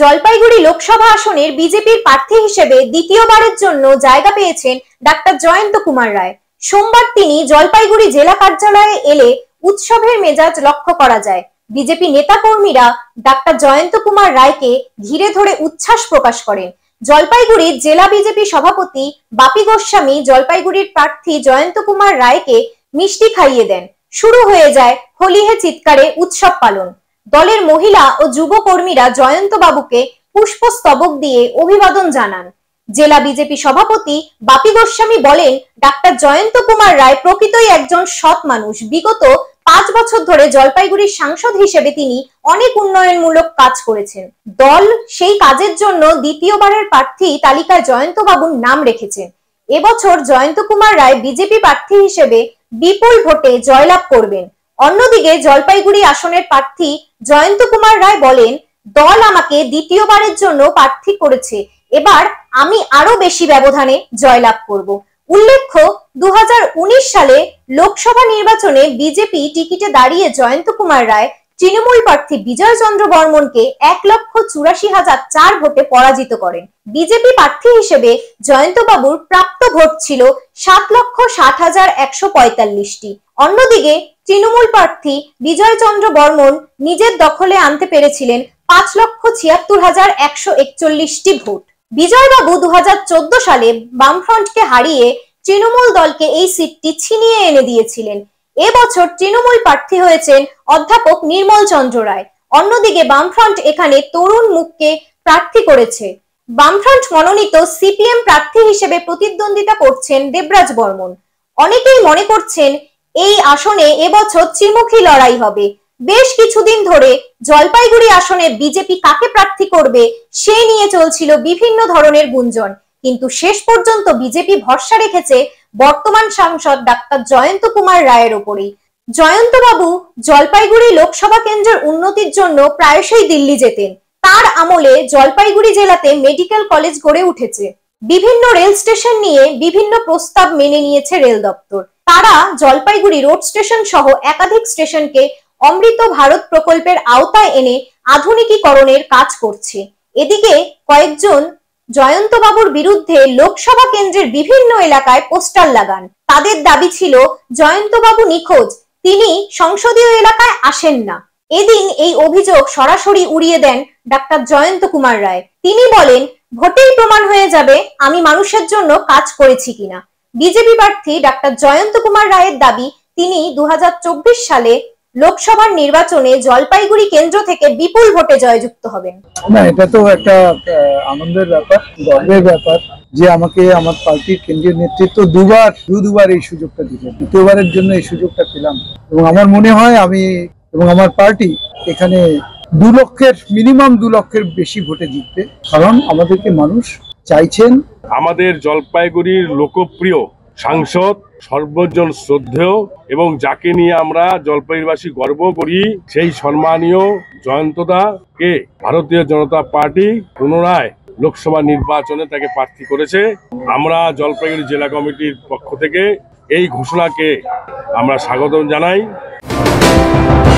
জলপাইগুড়ি লোকসভা আসনের বিজেপির প্রার্থী হিসেবে দ্বিতীয়বারের জন্য জায়গা পেয়েছেন ডাক্তার জয়ন্ত কুমার রায় সোমবার তিনি জলপাইগুড়ি জেলা কার্যালয়ে এলে উৎসবের মেজাজ লক্ষ্য করা যায় বিজেপি কর্মীরা ডাক্তার জয়ন্ত কুমার রায়কে ঘিরে ধরে উচ্ছ্বাস প্রকাশ করেন জলপাইগুড়ির জেলা বিজেপি সভাপতি বাপি গোস্বামী জলপাইগুড়ির প্রার্থী জয়ন্ত কুমার রায়কে মিষ্টি খাইয়ে দেন শুরু হয়ে যায় হোলি হে চিৎকারে উৎসব পালন দলের মহিলা ও যুব কর্মীরা জয়ন্তবাবুকে পুষ্পস্তবক দিয়ে অভিবাদন জানান জেলা বিজেপি সভাপতি বাপি গোস্বামী বলেন ডাক্তার জয়ন্ত কুমার রায় প্রকৃতই একজন সৎ মানুষ বিগত পাঁচ বছর ধরে জলপাইগুড়ির সাংসদ হিসেবে তিনি অনেক উন্নয়নমূলক কাজ করেছেন দল সেই কাজের জন্য দ্বিতীয়বারের প্রার্থী তালিকায় জয়ন্তবাবুর নাম রেখেছেন এবছর জয়ন্ত কুমার রায় বিজেপি প্রার্থী হিসেবে বিপুল ভোটে জয়লাভ করবেন অন্যদিকে জলপাইগুড়ি আসনের প্রার্থী জয়ন্ত কুমার রায় বলেন দল আমাকে দ্বিতীয়বারের জন্য প্রার্থী করেছে এবার আমি আরো বেশি ব্যবধানে জয়লাভ করব উল্লেখ্য দু সালে লোকসভা নির্বাচনে বিজেপি টিকিটে দাঁড়িয়ে জয়ন্ত কুমার রায় তৃণমূল প্রার্থী বিজয় চন্দ্র বর্মনকে এক লক্ষ চুরাশি হাজার চার ভোটে পরাজিত করেন বিজেপি প্রার্থী হিসেবে জয়ন্তবাবুর প্রাপ্ত ভোট ছিল সাত লক্ষ ষাট হাজার একশো পঁয়তাল্লিশটি অন্যদিকে তৃণমূল প্রার্থী বিজয় চন্দ্র বর্মন নিজের দখলে আনতে পেরেছিলেন পাঁচ লক্ষ ছিয়াত্তর হাজার একশো একচল্লিশটি ভোট বিজয়বাবু দু হাজার চোদ্দ সালে বামফ্রন্টকে হারিয়ে তৃণমূল দলকে এই সিটটি ছিনিয়ে এনে দিয়েছিলেন এবছর তৃণমূল প্রার্থী হয়েছেন অধ্যাপক নির্মল চন্দ্র রায় অন্যদিকে বামফ্রন্ট এখানে তরুণ মুখকে প্রার্থী করেছে বামফ্রন্ট মনোনীত সিপিএম প্রার্থী হিসেবে প্রতিদ্বন্দ্বিতা করছেন দেবরাজ বর্মন অনেকেই মনে করছেন এই আসনে এবছর ত্রিমুখী লড়াই হবে বেশ কিছুদিন ধরে জলপাইগুড়ি আসনে বিজেপি কাকে প্রার্থী করবে সে নিয়ে চলছিল বিভিন্ন ধরনের গুঞ্জন কিন্তু শেষ পর্যন্ত বিজেপি ভরসা রেখেছে বর্তমান সাংসদ ডাক্তার জয়ন্ত কুমার রায়ের ওপরেই জয়ন্তবাবু জলপাইগুড়ি লোকসভা কেন্দ্রের উন্নতির জন্য প্রায়শই দিল্লি যেতেন তার আমলে জলপাইগুড়ি জেলাতে মেডিকেল কলেজ গড়ে উঠেছে বিভিন্ন রেল স্টেশন নিয়ে বিভিন্ন প্রস্তাব মেনে নিয়েছে রেল দপ্তর তারা জলপাইগুড়ি রোড স্টেশন সহ একাধিক স্টেশনকে অমৃত ভারত প্রকল্পের আওতায় এনে আধুনিকীকরণের কাজ করছে এদিকে কয়েকজন জয়ন্তবাবুর বিরুদ্ধে লোকসভা কেন্দ্রের বিভিন্ন এলাকায় পোস্টার লাগান তাদের দাবি ছিল জয়ন্তবাবু নিখোঁজ তিনি সংসদীয় এলাকায় আসেন না এদিন এই অভিযোগ সরাসরি উড়িয়ে দেন ডাক্তার জয়ন্ত কুমার রায় তিনি বলেন ভোটেই প্রমাণ হয়ে যাবে আমি মানুষের জন্য কাজ করেছি কিনা বিজেপি প্রার্থী ডাক্তার জয়ন্ত কুমার রায়ের দাবি তিনি দু সালে লোকসভার নির্বাচনে জলপাইগুড়ি কেন্দ্র থেকে বিপুল ভোটে জয়যুক্ত হবেন না এটা তো একটা আনন্দের ব্যাপার গর্বের ব্যাপার যে আমাকে আমার পার্টির কেন্দ্রীয় নেতৃত্ব দুবার দু দুবার এই সুযোগটা দিলেন দ্বিতীয়বারের জন্য এই সুযোগটা পেলাম এবং আমার মনে হয় আমি এবং আমার পার্টি এখানে দু লক্ষের মিনিমাম দু লক্ষের বেশি ভোটে জিতবে কারণ আমাদেরকে মানুষ চাইছেন আমাদের জলপাইগুড়ির লোকপ্রিয় সাংসদ সর্বজন শ্রদ্ধেয় এবং যাকে নিয়ে আমরা জলপাইগুড়িবাসী গর্ব করি সেই সম্মানীয় জয়ন্তদা কে ভারতীয় জনতা পার্টি পুনরায় লোকসভা নির্বাচনে তাকে প্রার্থী করেছে আমরা জলপাইগুড়ি জেলা কমিটির পক্ষ থেকে এই ঘোষণাকে আমরা স্বাগত জানাই